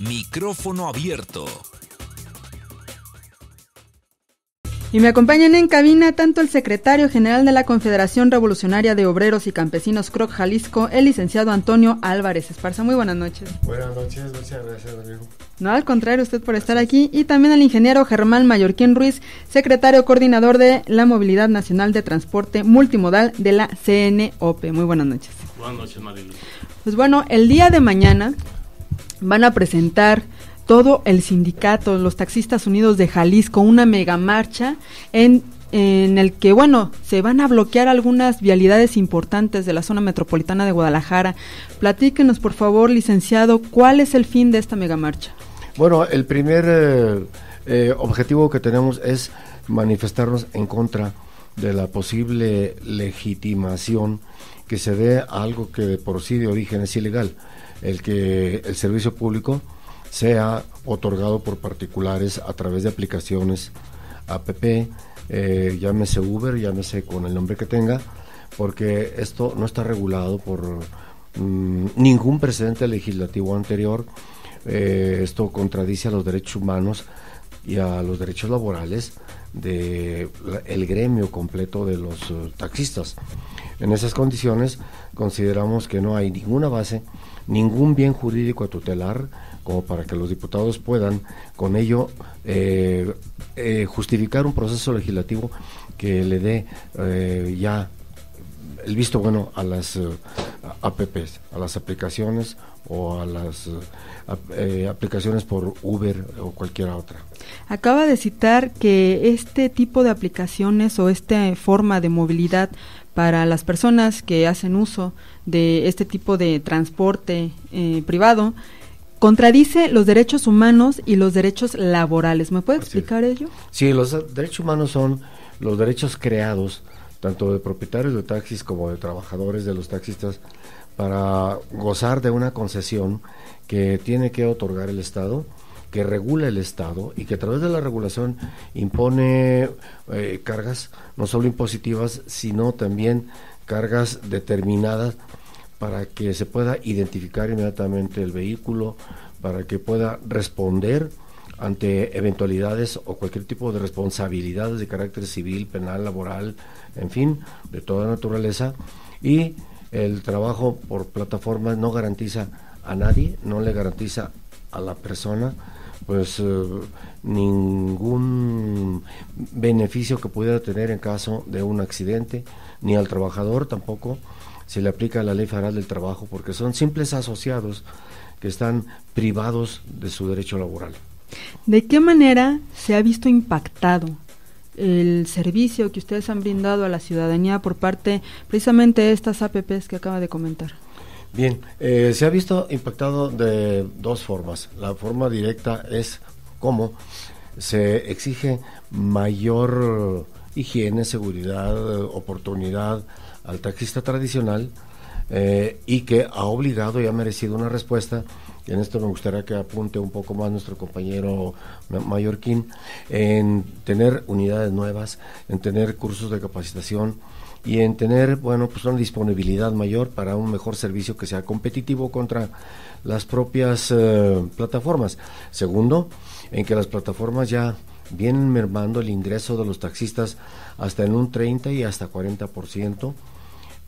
Micrófono abierto. Y me acompañan en cabina tanto el secretario general de la Confederación Revolucionaria de Obreros y Campesinos Croc Jalisco, el licenciado Antonio Álvarez Esparza. Muy buenas noches. Buenas noches, muchas gracias, amigo. No, al contrario, usted por estar aquí. Y también al ingeniero Germán Mallorquín Ruiz, secretario coordinador de la Movilidad Nacional de Transporte Multimodal de la CNOP. Muy buenas noches. Buenas noches, Marilu. Pues bueno, el día de mañana van a presentar todo el sindicato, los taxistas unidos de Jalisco, una megamarcha en en el que, bueno, se van a bloquear algunas vialidades importantes de la zona metropolitana de Guadalajara. Platíquenos, por favor, licenciado, cuál es el fin de esta megamarcha. Bueno, el primer eh, eh, objetivo que tenemos es manifestarnos en contra de la posible legitimación que se dé a algo que por sí de origen es ilegal el que el servicio público sea otorgado por particulares a través de aplicaciones app, eh, llámese Uber, llámese con el nombre que tenga, porque esto no está regulado por mm, ningún precedente legislativo anterior. Eh, esto contradice a los derechos humanos y a los derechos laborales del el gremio completo de los eh, taxistas. En esas condiciones consideramos que no hay ninguna base ningún bien jurídico a tutelar como para que los diputados puedan con ello eh, eh, justificar un proceso legislativo que le dé eh, ya el visto bueno a las eh, apps, a las aplicaciones o a las eh, eh, aplicaciones por Uber o cualquiera otra. Acaba de citar que este tipo de aplicaciones o esta forma de movilidad para las personas que hacen uso de este tipo de transporte privado contradice los derechos humanos y los derechos laborales. ¿Me puede explicar ello? Sí, los derechos humanos son los derechos creados tanto de propietarios de taxis como de trabajadores de los taxistas, para gozar de una concesión que tiene que otorgar el Estado que regula el Estado y que a través de la regulación impone eh, cargas no solo impositivas, sino también cargas determinadas para que se pueda identificar inmediatamente el vehículo, para que pueda responder ante eventualidades o cualquier tipo de responsabilidades de carácter civil, penal, laboral, en fin, de toda naturaleza. Y el trabajo por plataformas no garantiza a nadie, no le garantiza a la persona pues eh, ningún beneficio que pudiera tener en caso de un accidente, ni al trabajador tampoco se le aplica la ley federal del trabajo, porque son simples asociados que están privados de su derecho laboral. ¿De qué manera se ha visto impactado el servicio que ustedes han brindado a la ciudadanía por parte precisamente de estas APPs que acaba de comentar? Bien, eh, se ha visto impactado de dos formas. La forma directa es cómo se exige mayor higiene, seguridad, eh, oportunidad al taxista tradicional eh, y que ha obligado y ha merecido una respuesta. y En esto me gustaría que apunte un poco más nuestro compañero Mallorquín, en tener unidades nuevas, en tener cursos de capacitación, y en tener, bueno, pues una disponibilidad mayor para un mejor servicio que sea competitivo contra las propias eh, plataformas. Segundo, en que las plataformas ya vienen mermando el ingreso de los taxistas hasta en un 30 y hasta 40%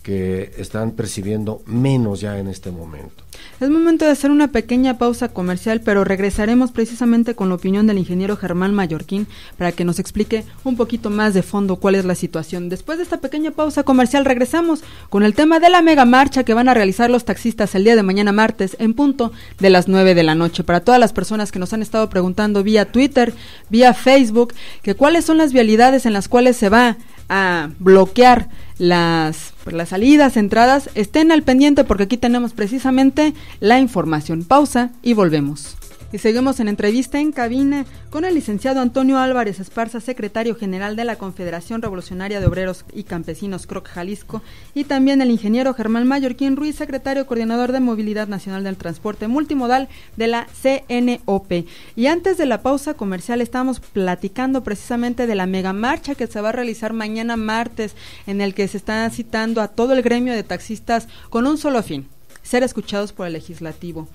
que están percibiendo menos ya en este momento. Es momento de hacer una pequeña pausa comercial, pero regresaremos precisamente con la opinión del ingeniero Germán Mallorquín para que nos explique un poquito más de fondo cuál es la situación. Después de esta pequeña pausa comercial regresamos con el tema de la mega marcha que van a realizar los taxistas el día de mañana martes en punto de las 9 de la noche. Para todas las personas que nos han estado preguntando vía Twitter, vía Facebook, que cuáles son las vialidades en las cuales se va a bloquear las, las salidas, entradas, estén al pendiente porque aquí tenemos precisamente la información. Pausa y volvemos seguimos en entrevista en cabina con el licenciado Antonio Álvarez Esparza, secretario general de la Confederación Revolucionaria de Obreros y Campesinos Croc Jalisco, y también el ingeniero Germán Mayorquín Ruiz, secretario coordinador de Movilidad Nacional del Transporte Multimodal de la CNOP. Y antes de la pausa comercial estamos platicando precisamente de la mega marcha que se va a realizar mañana martes, en el que se está citando a todo el gremio de taxistas con un solo fin, ser escuchados por el legislativo.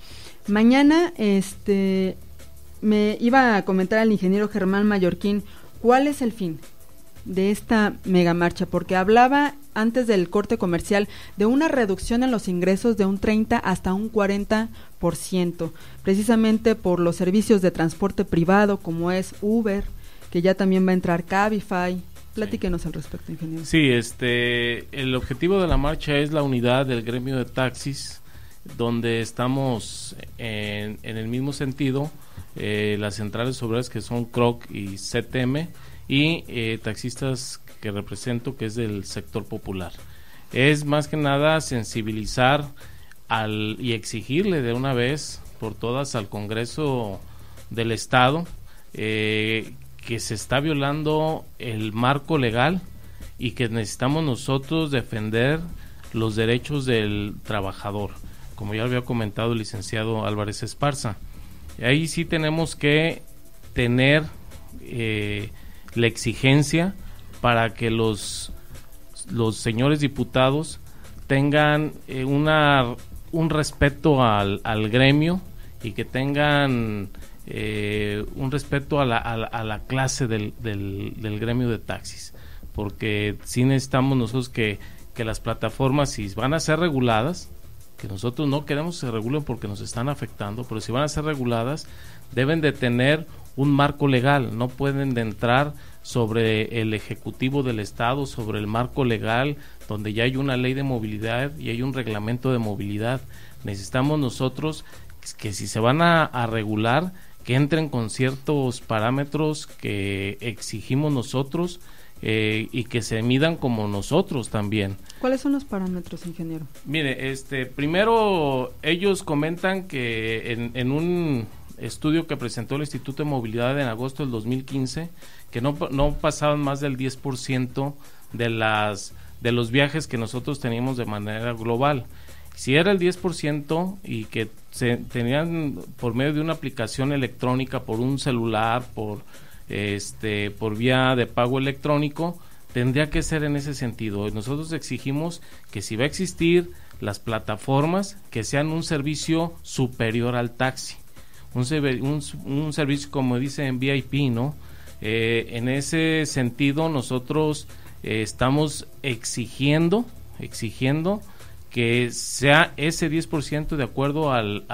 Mañana este, me iba a comentar al ingeniero Germán Mallorquín cuál es el fin de esta mega marcha? porque hablaba antes del corte comercial de una reducción en los ingresos de un 30 hasta un 40%, precisamente por los servicios de transporte privado como es Uber, que ya también va a entrar Cabify. Platíquenos al respecto, ingeniero. Sí, este, el objetivo de la marcha es la unidad del gremio de taxis donde estamos en, el mismo sentido, eh, las centrales obreras que son CROC y CTM y eh, taxistas que represento que es del sector popular. Es más que nada sensibilizar al, y exigirle de una vez por todas al Congreso del Estado eh, que se está violando el marco legal y que necesitamos nosotros defender los derechos del trabajador como ya había comentado el licenciado Álvarez Esparza. Ahí sí tenemos que tener eh, la exigencia para que los, los señores diputados tengan eh, una, un respeto al, gremio y que tengan eh, un respeto a la, a la, clase del, del, gremio de taxis. Porque sí necesitamos nosotros que, que las plataformas, si van a ser reguladas, que nosotros no queremos que se regulen porque nos están afectando, pero si van a ser reguladas, deben de tener un marco legal, no pueden de entrar sobre el Ejecutivo del Estado, sobre el marco legal, donde ya hay una ley de movilidad y hay un reglamento de movilidad. Necesitamos nosotros que si se van a, a regular, que entren con ciertos parámetros que exigimos nosotros, eh, y que se midan como nosotros también. ¿Cuáles son los parámetros, ingeniero? Mire, este, primero ellos comentan que en, un estudio que presentó el Instituto de Movilidad en agosto del 2015, que no, pasaban más del 10% de, las, de los viajes que nosotros teníamos de manera global. Si era el 10% y que se tenían por medio de una aplicación electrónica, por un celular, por este, por vía de pago electrónico, tendría que ser en ese sentido. Nosotros exigimos que si va a existir las plataformas, que sean un servicio superior al taxi. Un, servicio, como dice en VIP, ¿no? Eh, en ese sentido, nosotros eh, estamos exigiendo, exigiendo que sea ese 10% de acuerdo al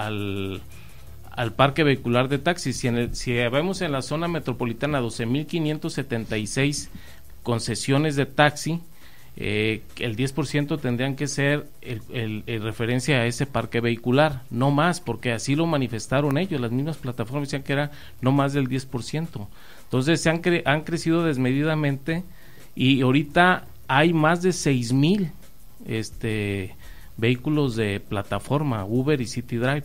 al parque vehicular de taxis. Si, si vemos en la zona metropolitana 12.576 concesiones de taxi, eh, el 10% tendrían que ser en referencia a ese parque vehicular, no más, porque así lo manifestaron ellos, las mismas plataformas decían que era no más del 10%. Entonces se han, crecido desmedidamente y ahorita hay más de 6.000 este, vehículos de plataforma, Uber y City Drive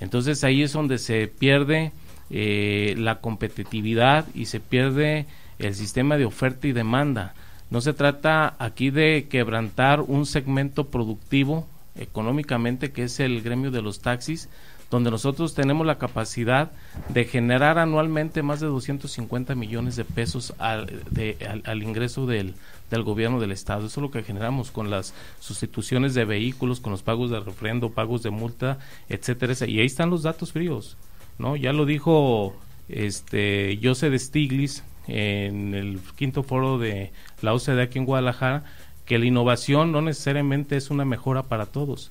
entonces ahí es donde se pierde eh, la competitividad y se pierde el sistema de oferta y demanda. No se trata aquí de quebrantar un segmento productivo económicamente que es el gremio de los taxis, donde nosotros tenemos la capacidad de generar anualmente más de 250 millones de pesos al ingreso del, del gobierno del estado. Eso es lo que generamos con las sustituciones de vehículos, con los pagos de refrendo, pagos de multa, etcétera, y ahí están los datos fríos, ¿no? Ya lo dijo este José de Stiglitz en el quinto foro de la OCDE aquí en Guadalajara que la innovación no necesariamente es una mejora para todos.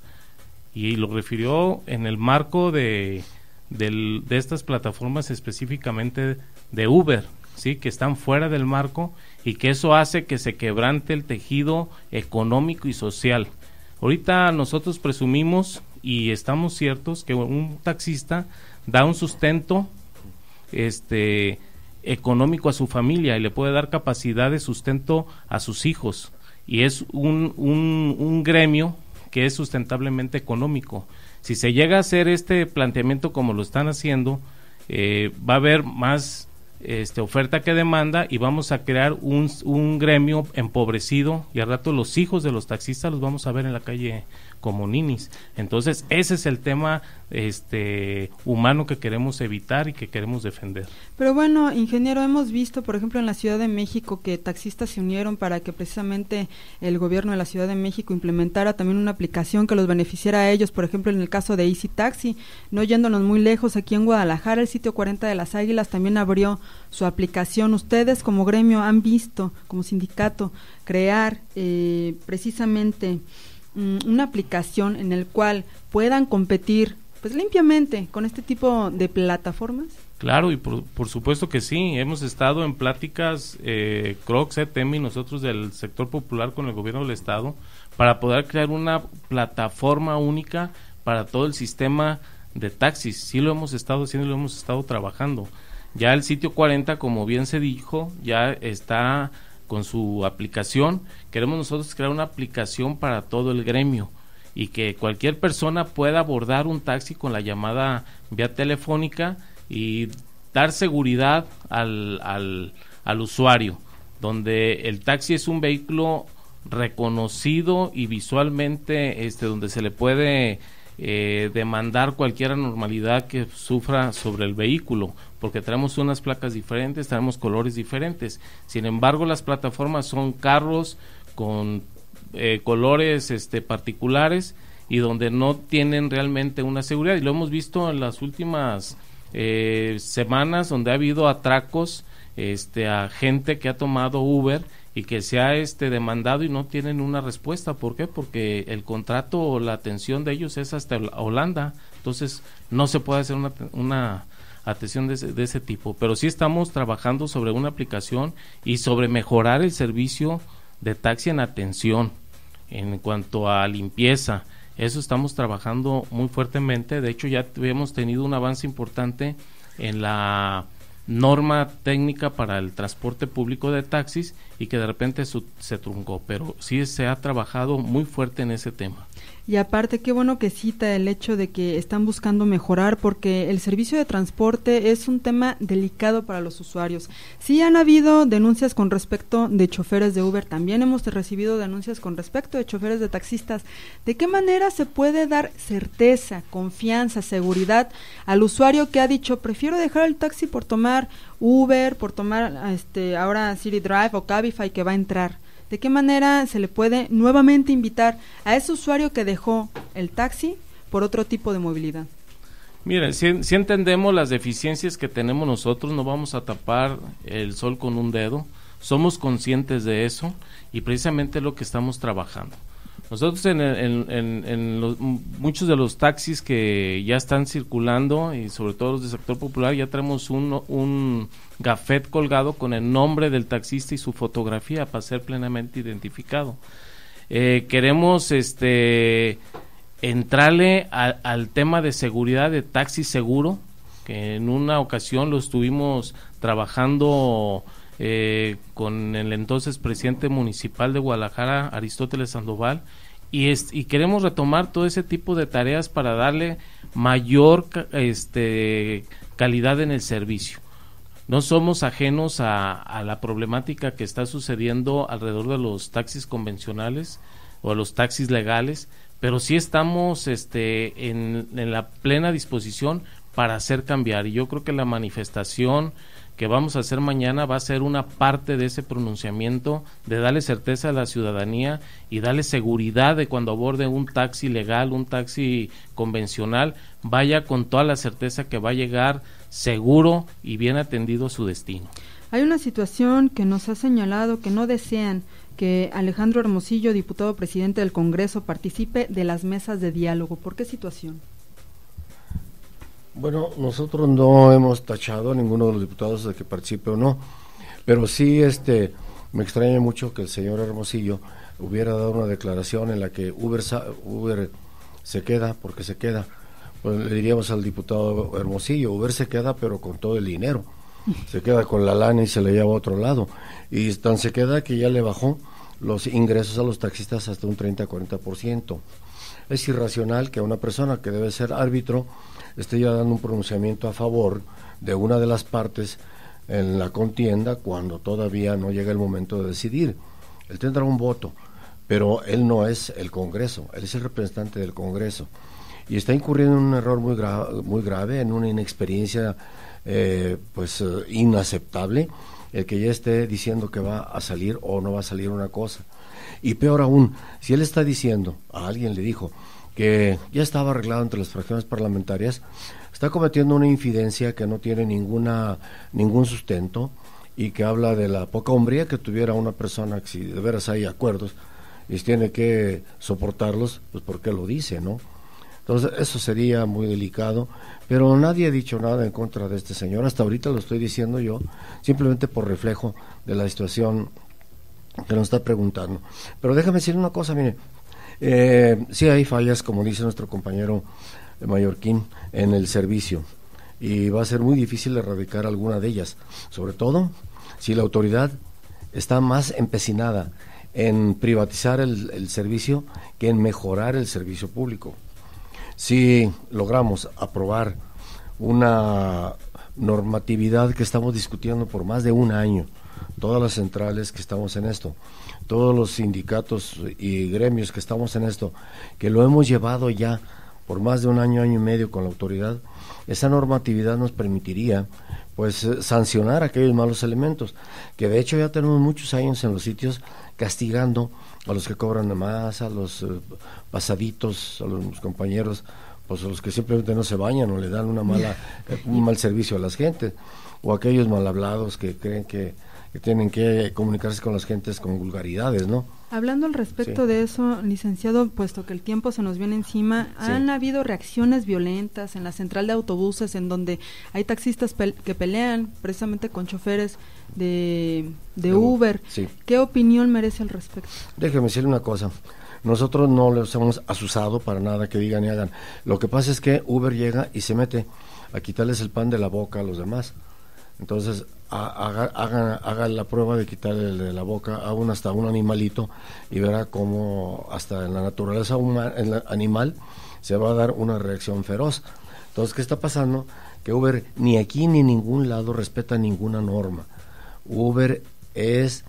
Y lo refirió en el marco de, de, de estas plataformas específicamente de Uber, ¿sí? que están fuera del marco y que eso hace que se quebrante el tejido económico y social. Ahorita nosotros presumimos y estamos ciertos que un taxista da un sustento este, económico a su familia y le puede dar capacidad de sustento a sus hijos y es un, gremio que es sustentablemente económico. Si se llega a hacer este planteamiento como lo están haciendo, eh, va a haber más este, oferta que demanda y vamos a crear un, un gremio empobrecido y al rato los hijos de los taxistas los vamos a ver en la calle como ninis. Entonces, ese es el tema este humano que queremos evitar y que queremos defender. Pero bueno, ingeniero, hemos visto, por ejemplo, en la Ciudad de México que taxistas se unieron para que precisamente el gobierno de la Ciudad de México implementara también una aplicación que los beneficiara a ellos, por ejemplo, en el caso de Easy Taxi, no yéndonos muy lejos, aquí en Guadalajara el sitio 40 de las Águilas también abrió su aplicación. Ustedes como gremio han visto, como sindicato, crear eh, precisamente Mm, una aplicación en el cual puedan competir pues limpiamente con este tipo de plataformas? Claro, y por, supuesto que sí. Hemos estado en pláticas, eh, Crocs, ETEM y nosotros del sector popular con el gobierno del Estado, para poder crear una plataforma única para todo el sistema de taxis. Sí lo hemos estado haciendo y lo hemos estado trabajando. Ya el sitio 40, como bien se dijo, ya está con su aplicación. Queremos nosotros crear una aplicación para todo el gremio y que cualquier persona pueda abordar un taxi con la llamada vía telefónica y dar seguridad al, al, usuario, donde el taxi es un vehículo reconocido y visualmente este, donde se le puede eh, demandar cualquier anormalidad que sufra sobre el vehículo porque traemos unas placas diferentes, traemos colores diferentes. Sin embargo, las plataformas son carros con eh, colores este, particulares y donde no tienen realmente una seguridad. Y lo hemos visto en las últimas eh, semanas donde ha habido atracos este, a gente que ha tomado Uber y que se ha este, demandado y no tienen una respuesta. ¿Por qué? Porque el contrato o la atención de ellos es hasta Holanda. Entonces no se puede hacer una atención de ese, tipo. Pero sí estamos trabajando sobre una aplicación y sobre mejorar el servicio de taxi en atención en cuanto a limpieza. Eso estamos trabajando muy fuertemente. De hecho, ya hemos tenido un avance importante en la norma técnica para el transporte público de taxis y que de repente se truncó, pero sí se ha trabajado muy fuerte en ese tema. Y aparte, qué bueno que cita el hecho de que están buscando mejorar porque el servicio de transporte es un tema delicado para los usuarios. Sí han habido denuncias con respecto de choferes de Uber, también hemos recibido denuncias con respecto de choferes de taxistas. ¿De qué manera se puede dar certeza, confianza, seguridad al usuario que ha dicho, prefiero dejar el taxi por tomar Uber, por tomar este ahora City Drive o Cabify que va a entrar? de qué manera se le puede nuevamente invitar a ese usuario que dejó el taxi por otro tipo de movilidad. Miren, si, si, entendemos las deficiencias que tenemos nosotros, no vamos a tapar el sol con un dedo, somos conscientes de eso y precisamente es lo que estamos trabajando. Nosotros en, muchos de los taxis que ya están circulando y sobre todo los del sector popular ya traemos un, un gafet colgado con el nombre del taxista y su fotografía para ser plenamente identificado. Eh, queremos este entrarle al tema de seguridad de taxi seguro, que en una ocasión lo estuvimos trabajando eh, con el entonces presidente municipal de Guadalajara, Aristóteles Sandoval, y, y queremos retomar todo ese tipo de tareas para darle mayor este, calidad en el servicio. No somos ajenos a, la problemática que está sucediendo alrededor de los taxis convencionales o los taxis legales, pero sí estamos este, en la plena disposición para hacer cambiar. Y yo creo que la manifestación que vamos a hacer mañana va a ser una parte de ese pronunciamiento de darle certeza a la ciudadanía y darle seguridad de cuando aborde un taxi legal, un taxi convencional, vaya con toda la certeza que va a llegar seguro y bien atendido a su destino. Hay una situación que nos ha señalado que no desean que Alejandro Hermosillo, diputado presidente del Congreso, participe de las mesas de diálogo. ¿Por qué situación? Bueno, nosotros no hemos tachado a ninguno de los diputados de que participe o no, pero sí este me extraña mucho que el señor Hermosillo hubiera dado una declaración en la que Uber, Uber se queda porque se queda. Pues le diríamos al diputado Hermosillo, Uber se queda pero con todo el dinero. Se queda con la lana y se le lleva a otro lado. Y tan se queda que ya le bajó los ingresos a los taxistas hasta un 30-40%. Es irracional que una persona que debe ser árbitro esté ya dando un pronunciamiento a favor de una de las partes en la contienda cuando todavía no llega el momento de decidir. Él tendrá un voto, pero él no es el Congreso, él es el representante del Congreso. Y está incurriendo en un error muy, muy grave, en una inexperiencia eh, pues eh, inaceptable, el que ya esté diciendo que va a salir o no va a salir una cosa. Y peor aún, si él está diciendo, a alguien le dijo, que ya estaba arreglado entre las fracciones parlamentarias, está cometiendo una infidencia que no tiene ninguna, ningún sustento y que habla de la poca hombría que tuviera una persona si de veras hay acuerdos y tiene que soportarlos, pues porque lo dice, ¿no? Entonces eso sería muy delicado, pero nadie ha dicho nada en contra de este señor, hasta ahorita lo estoy diciendo yo, simplemente por reflejo de la situación que nos está preguntando. Pero déjame decir una cosa, mire, eh, sí hay fallas, como dice nuestro compañero Mallorquín, en el servicio y va a ser muy difícil erradicar alguna de ellas, sobre todo si la autoridad está más empecinada en privatizar el servicio que en mejorar el servicio público. Si logramos aprobar una normatividad que estamos discutiendo por más de un año, todas las centrales que estamos en esto, todos los sindicatos y gremios que estamos en esto, que lo hemos llevado ya por más de un año, año y medio con la autoridad, esa normatividad nos permitiría pues eh, sancionar aquellos malos elementos, que de hecho ya tenemos muchos años en los sitios castigando a los que cobran más, a los eh, pasaditos, a los compañeros, pues a los que simplemente no se bañan o le dan una mala, un mal servicio a las gente o aquellos mal hablados que creen que que tienen que comunicarse con las gentes con vulgaridades, ¿no? Hablando al respecto de eso, licenciado, puesto que el tiempo se nos viene encima, han habido reacciones violentas en la central de autobuses en donde hay taxistas que pelean precisamente con choferes de, Uber. Sí. ¿Qué opinión merece al respecto? Déjeme decirle una cosa. Nosotros no los hemos asusado para nada que digan y hagan. Lo que pasa es que Uber llega y se mete a quitarles el pan de la boca a los demás. Entonces, haga, la prueba de quitarle la boca a un, hasta un animalito y verá cómo hasta en la naturaleza humana, animal se va a dar una reacción feroz. Entonces, ¿qué está pasando? Que Uber ni aquí ni en ningún lado respeta ninguna norma. Uber es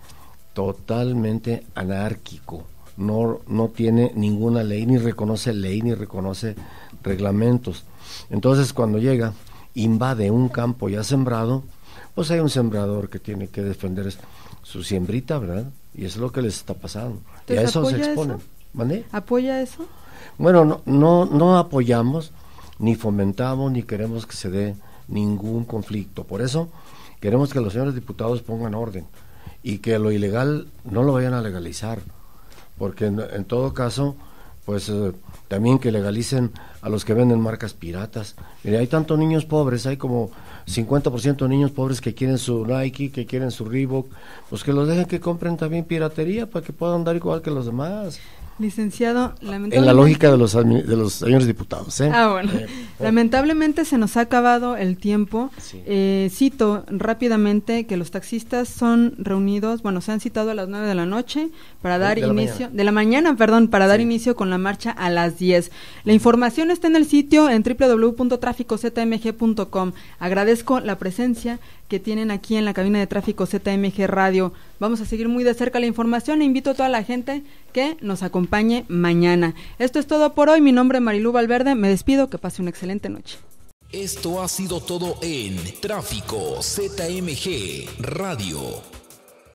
totalmente anárquico. No, no tiene ninguna ley, ni reconoce ley, ni reconoce reglamentos. Entonces, cuando llega, invade un campo ya sembrado, pues hay un sembrador que tiene que defender su siembrita, ¿verdad? Y es lo que les está pasando. y a eso se exponen. ¿Apoya eso? Bueno, no, no, apoyamos, ni fomentamos, ni queremos que se dé ningún conflicto. Por eso queremos que los señores diputados pongan orden y que lo ilegal no lo vayan a legalizar. Porque en, todo caso, pues eh, también que legalicen a los que venden marcas piratas. Mire, hay tantos niños pobres, hay como 50% de niños pobres que quieren su Nike, que quieren su Reebok, pues que los dejen que compren también piratería para que puedan dar igual que los demás. Licenciado, lamentablemente... En la lógica de los, de los señores diputados. ¿eh? Ah, bueno. Eh, lamentablemente se nos ha acabado el tiempo. Sí. Eh, cito rápidamente que los taxistas son reunidos, bueno, se han citado a las 9 de la noche para dar inicio, de la mañana, perdón, para dar inicio con la marcha a las 10. La información está en el sitio en www.tráficozmg.com. Agradezco la presencia que tienen aquí en la cabina de tráfico ZMG Radio. Vamos a seguir muy de cerca la información e invito a toda la gente que nos acompañe mañana. Esto es todo por hoy. Mi nombre es Marilú Valverde. Me despido. Que pase una excelente noche. Esto ha sido todo en Tráfico ZMG Radio.